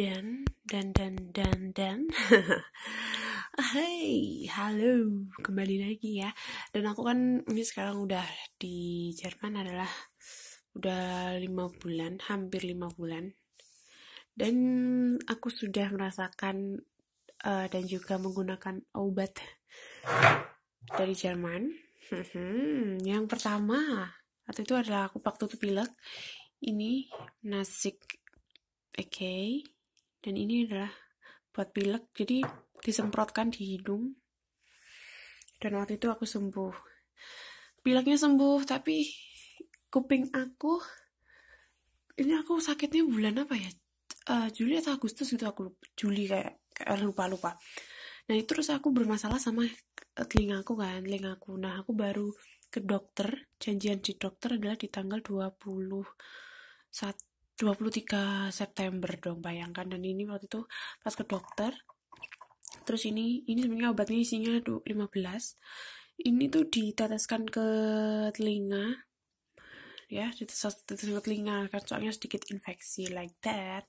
dan dan dan dan dan Hai, hey, halo, kembali lagi ya. Dan aku kan ini sekarang udah di Jerman adalah udah lima bulan, hampir lima bulan. Dan aku sudah merasakan uh, dan juga menggunakan obat dari Jerman. Yang pertama, atau itu adalah aku waktu itu pilek. Ini nasik, oke. Okay dan ini adalah buat pilek jadi disemprotkan di hidung dan waktu itu aku sembuh pileknya sembuh tapi kuping aku ini aku sakitnya bulan apa ya uh, Juli atau Agustus gitu aku lupa. Juli kayak, kayak lupa lupa nah itu terus aku bermasalah sama eh, telinga aku kan telinga aku nah aku baru ke dokter janjian di dokter adalah di tanggal 21 23 September dong bayangkan dan ini waktu itu pas ke dokter terus ini ini sebenarnya obatnya isinya 15 ini tuh diteteskan ke telinga ya diteteskan ke telinga kan soalnya sedikit infeksi like that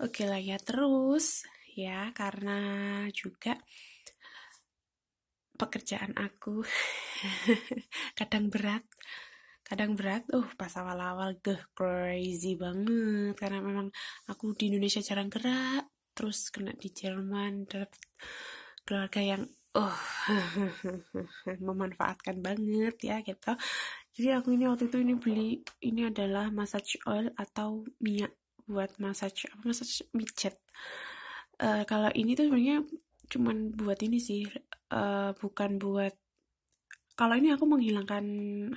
oke okay lah ya terus ya karena juga pekerjaan aku kadang berat kadang berat uh pas awal-awal geh crazy banget karena memang aku di Indonesia jarang gerak terus kena di Jerman dapat keluarga yang uh memanfaatkan banget ya gitu jadi aku ini waktu itu ini beli ini adalah massage oil atau minyak buat massage apa massage mijet uh, eh, kalau ini tuh sebenarnya cuman buat ini sih uh, bukan buat kalau ini aku menghilangkan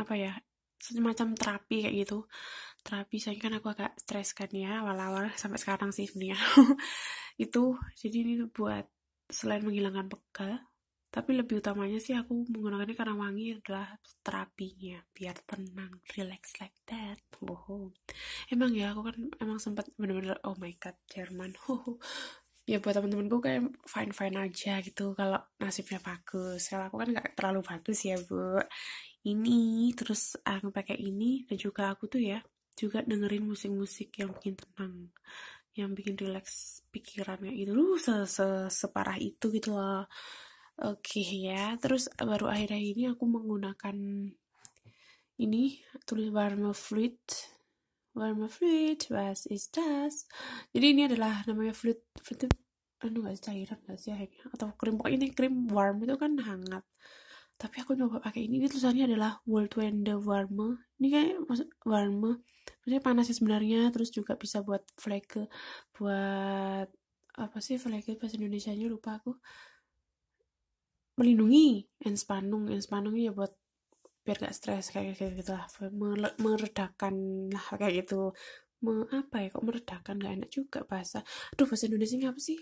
apa ya semacam terapi kayak gitu terapi saya kan aku agak stres kan ya awal-awal sampai sekarang sih sebenarnya itu jadi ini buat selain menghilangkan pegal tapi lebih utamanya sih aku menggunakannya karena wangi adalah terapinya biar tenang relax like that oh, emang ya aku kan emang sempat bener-bener oh my god Jerman oh, ya buat temen-temenku kayak fine fine aja gitu kalau nasibnya bagus kalau aku kan nggak terlalu bagus ya bu ini terus aku pakai ini dan juga aku tuh ya juga dengerin musik-musik yang bikin tenang yang bikin relax pikirannya itu lu uh, se -se separah itu gitu loh oke okay, ya terus eh, baru akhirnya ini aku menggunakan ini tulis warma fluid warma fluid was is das jadi ini adalah namanya fluid fluid aduh gak cairan gak sih akhirnya atau krim pokoknya ini krim warm itu kan hangat tapi aku nyoba pakai ini ini tulisannya adalah world wonder the warmer ini kayak maksud warmer maksudnya sih sebenarnya terus juga bisa buat flake buat apa sih flake bahasa Indonesia nya lupa aku melindungi expandung enspanung ya buat biar gak stres kayak gitu, gitu lah meredakan lah kayak gitu Me, apa ya kok meredakan gak enak juga bahasa aduh bahasa Indonesia apa sih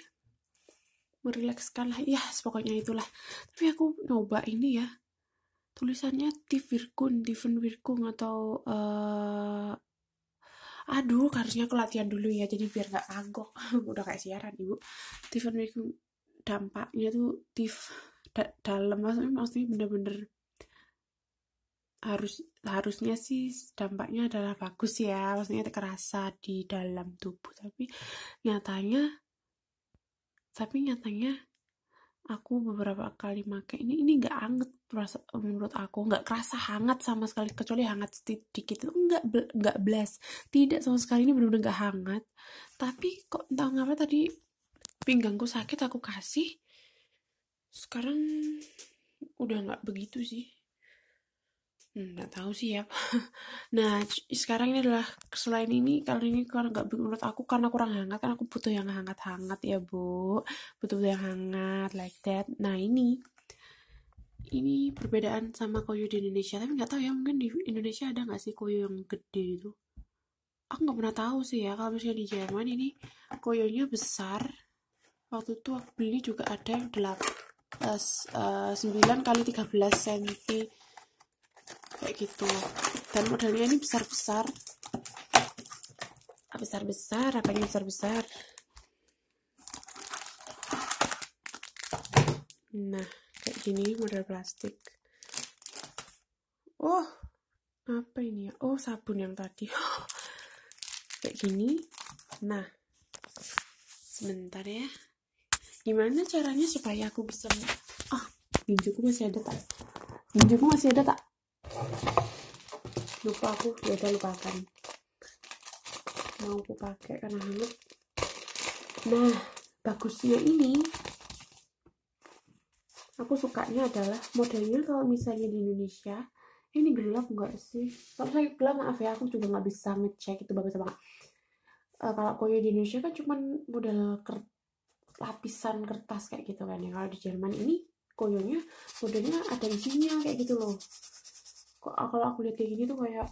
merilekskan lah ya pokoknya itulah tapi aku nyoba ini ya tulisannya Tivirkun, Tiven Virkung atau uh, aduh harusnya aku latihan dulu ya jadi biar nggak agok, udah kayak siaran ibu Tiven Virkung dampaknya tuh tif da, dalam maksudnya maksudnya bener-bener harus harusnya sih dampaknya adalah bagus ya maksudnya terasa di dalam tubuh tapi nyatanya tapi nyatanya aku beberapa kali make ini ini nggak anget terasa menurut aku nggak kerasa hangat sama sekali kecuali hangat sedikit itu nggak nggak blast tidak sama sekali ini benar-benar nggak hangat tapi kok entah ngapa tadi pinggangku sakit aku kasih sekarang udah nggak begitu sih Hmm, nggak tahu sih ya nah sekarang ini adalah selain ini kalau ini karena nggak menurut aku karena kurang hangat kan aku butuh yang hangat-hangat ya bu butuh yang hangat like that nah ini ini perbedaan sama koyo di Indonesia tapi nggak tahu ya mungkin di Indonesia ada nggak sih koyo yang gede itu aku nggak pernah tahu sih ya kalau misalnya di Jerman ini koyonya besar waktu itu aku beli juga ada yang 8 9 eh, eh, kali 13 cm kayak gitu dan modelnya ini besar besar ah, besar besar apa ini besar besar nah kayak gini model plastik oh apa ini ya oh sabun yang tadi kayak gini nah sebentar ya gimana caranya supaya aku bisa ah ginjuku masih ada tak ginjuku masih ada tak lupa aku ya udah lupakan mau aku pakai karena hangat nah bagusnya ini aku sukanya adalah modelnya kalau misalnya di Indonesia ini gelap nggak sih kalau saya gelap maaf ya aku juga nggak bisa ngecek itu bagus banget uh, kalau koyo di Indonesia kan cuman model ker lapisan kertas kayak gitu kan ya kalau di Jerman ini koyonya modelnya ada isinya kayak gitu loh kalau aku lihat kayak gini tuh kayak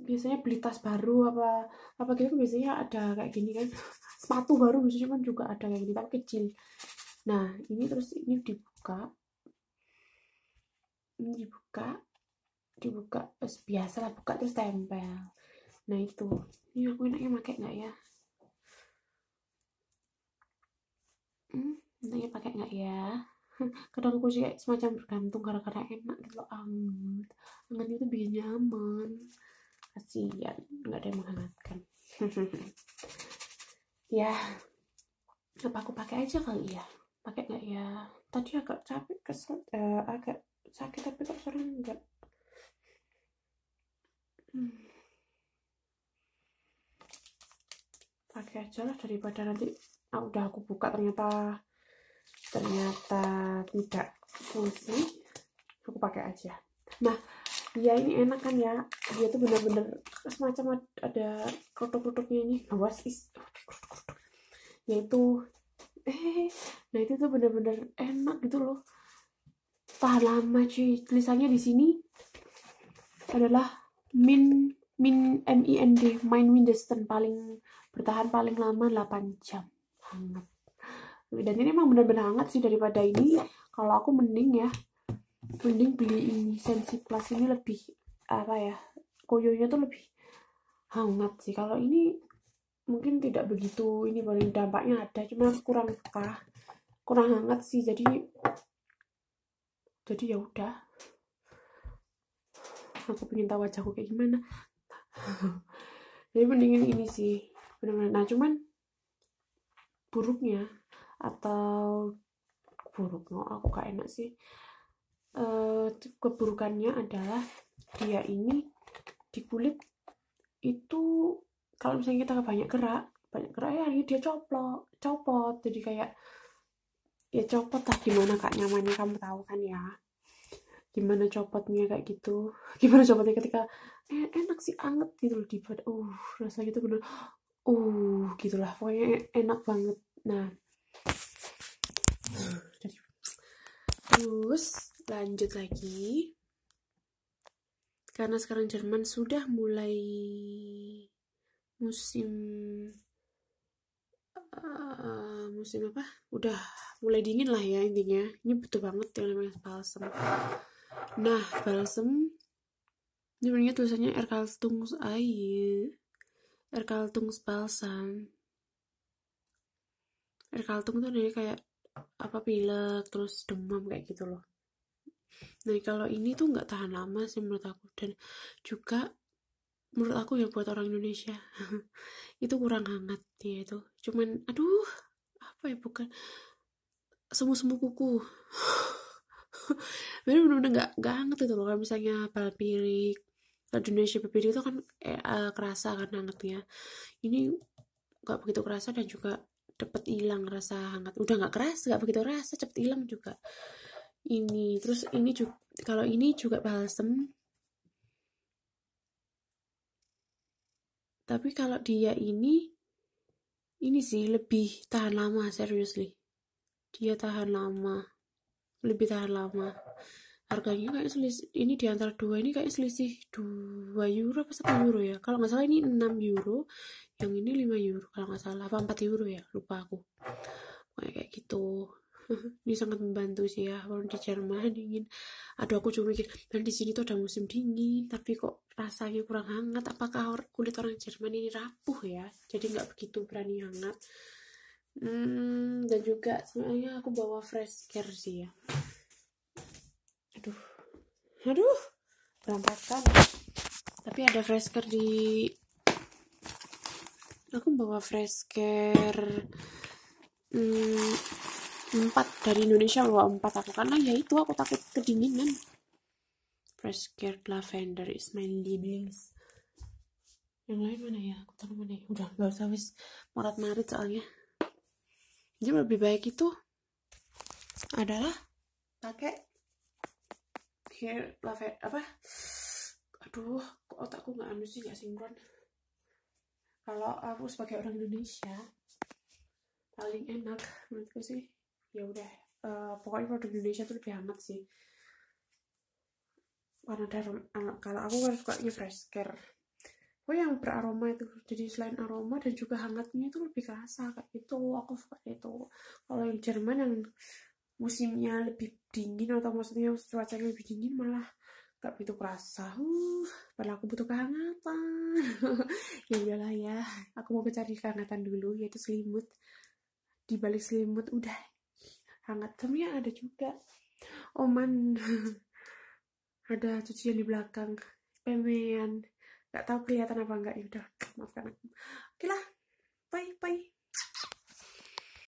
biasanya beli tas baru apa apa gitu biasanya ada kayak gini kan sepatu baru biasanya kan juga ada kayak gini tapi kecil nah ini terus ini dibuka ini dibuka dibuka terus biasa lah buka terus tempel nah itu ini aku enaknya pakai nggak ya hmm enaknya pakai nggak ya kadang aku sih semacam bergantung gara-gara enak gitu loh anget anget itu bikin nyaman kasihan nggak ada yang menghangatkan ya apa aku pakai aja kali ya pakai nggak ya tadi agak capek kesel uh, agak sakit tapi kok sekarang enggak hmm. pakai aja lah daripada nanti ah, udah aku buka ternyata ternyata tidak fungsi aku pakai aja nah ya ini enak kan ya dia tuh bener-bener semacam ada kerutuk-kerutuknya ini awas nah, is yaitu eh nah itu tuh bener-bener enak gitu loh tahan lama cuy tulisannya di sini adalah min min m i n d mind Winston paling bertahan paling lama 8 jam hangat dan ini emang bener-bener hangat sih daripada ini kalau aku mending ya mending beli ini sensi plus ini lebih apa ya koyonya tuh lebih hangat sih kalau ini mungkin tidak begitu ini paling dampaknya ada cuma kurang peka kurang hangat sih jadi jadi ya udah aku pengen tahu wajahku kayak gimana jadi mendingin ini sih benar-benar nah cuman buruknya atau buruk no aku gak enak sih uh, keburukannya adalah dia ini di kulit itu kalau misalnya kita banyak gerak banyak gerak ya dia coplok copot jadi kayak ya copot lah gimana kak nyamannya kamu tahu kan ya gimana copotnya kayak gitu gimana copotnya ketika eh, enak sih anget gitu loh di uh rasa gitu bener uh gitulah pokoknya enak banget nah terus lanjut lagi karena sekarang Jerman sudah mulai musim uh, musim apa udah mulai dingin lah ya intinya ini butuh banget yang namanya balsam. nah ini sebenarnya tulisannya Erkaltungs air Erkaltungs balsam air kaltung tuh dari kayak apa pilek terus demam kayak gitu loh nah kalau ini tuh nggak tahan lama sih menurut aku dan juga menurut aku ya buat orang Indonesia itu kurang hangat dia itu cuman aduh apa ya bukan semu semu kuku bener bener nggak nggak hangat itu loh kalau misalnya apel kalau Indonesia PPD itu kan eh, uh, kerasa kan hangatnya ini nggak begitu kerasa dan juga cepet hilang rasa hangat udah nggak keras nggak begitu rasa cepet hilang juga ini terus ini juga kalau ini juga balsem tapi kalau dia ini ini sih lebih tahan lama seriously dia tahan lama lebih tahan lama harganya kayak selisih ini di dua ini kayak selisih dua euro apa 1 euro ya kalau nggak salah ini 6 euro yang ini 5 euro kalau nggak salah apa 4 euro ya lupa aku pokoknya kayak gitu ini sangat membantu sih ya kalau di Jerman dingin aduh aku cuma mikir dan di sini tuh ada musim dingin tapi kok rasanya kurang hangat apakah kulit orang Jerman ini rapuh ya jadi nggak begitu berani hangat hmm, dan juga sebenarnya aku bawa fresh care sih ya aduh aduh berantakan tapi ada fresh care di aku bawa fresh care hmm, 4 dari Indonesia bawa 4 aku karena ya itu aku takut kedinginan fresh care lavender is my livings yang lain mana ya aku taruh mana ya udah gak usah wis morat marit soalnya jadi lebih baik itu adalah pakai hair lavender apa aduh kok otakku nggak anu sih nggak sinkron kalau aku sebagai orang Indonesia paling enak menurutku sih ya udah uh, pokoknya produk Indonesia tuh lebih hangat sih karena ada eh, kalau aku kan suka fresh care oh yang beraroma itu jadi selain aroma dan juga hangatnya itu lebih kerasa kayak gitu aku suka itu kalau yang Jerman yang musimnya lebih dingin atau maksudnya cuacanya lebih dingin malah tapi itu kerasa uh padahal aku butuh kehangatan ya udahlah ya aku mau mencari kehangatan dulu yaitu selimut di balik selimut udah hangat tapi ya ada juga oman ada cucian di belakang pemen nggak tahu kelihatan apa enggak ya udah maafkan aku oke lah bye bye